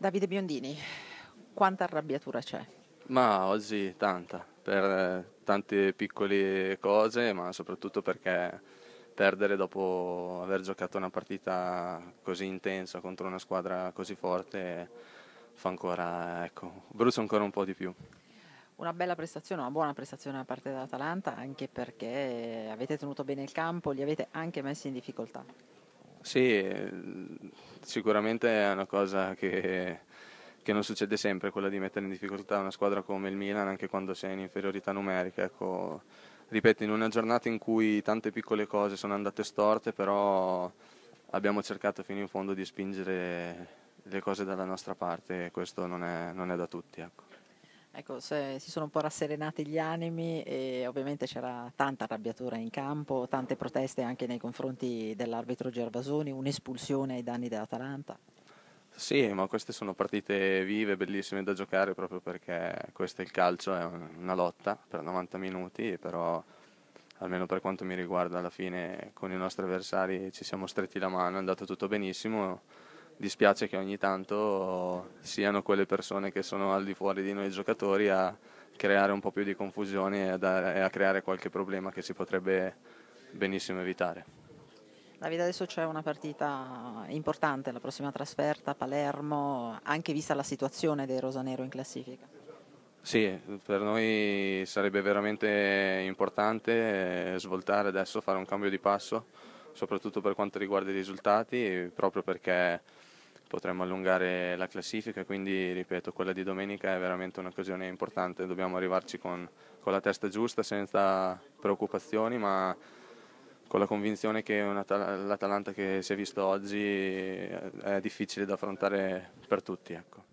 Davide Biondini, quanta arrabbiatura c'è? Ma oggi tanta, per eh, tante piccole cose, ma soprattutto perché perdere dopo aver giocato una partita così intensa contro una squadra così forte fa ancora, ecco, brucia ancora un po' di più. Una bella prestazione, una buona prestazione da parte dell'Atalanta, anche perché avete tenuto bene il campo, li avete anche messi in difficoltà. Sì, ehm, sicuramente è una cosa che, che, non succede sempre, quella di mettere in difficoltà una squadra come il Milan anche quando sei in inferiorità numerica. Ecco, ripeto, in una giornata in cui tante piccole cose sono andate storte, però abbiamo cercato fino in fondo di spingere le cose dalla nostra parte e questo non è, non è da tutti. Ecco. Ecco, si sono un po' rasserenati gli animi e ovviamente c'era tanta arrabbiatura in campo, tante proteste anche nei confronti dell'arbitro Gervasoni, un'espulsione ai danni dell'Atalanta. Sì, ma queste sono partite vive, bellissime da giocare proprio perché questo è il calcio, è una lotta per 90 minuti, però almeno per quanto mi riguarda alla fine con i nostri avversari ci siamo stretti la mano, è andato tutto benissimo dispiace che ogni tanto siano quelle persone che sono al di fuori di noi giocatori a creare un po' più di confusione e a, e a creare qualche problema che si potrebbe benissimo evitare. Davide, adesso c'è una partita importante, la prossima trasferta a Palermo, anche vista la situazione dei Rosanero in classifica. Sì, per noi sarebbe veramente importante eh, svoltare adesso, fare un cambio di passo, soprattutto per quanto riguarda i risultati, proprio perché potremmo allungare la classifica, quindi ripeto, quella di domenica è veramente un'occasione importante, dobbiamo arrivarci con, con la testa giusta, senza preoccupazioni, ma con la convinzione che una, l'Atalanta che si è visto oggi è difficile da affrontare per tutti. Ecco.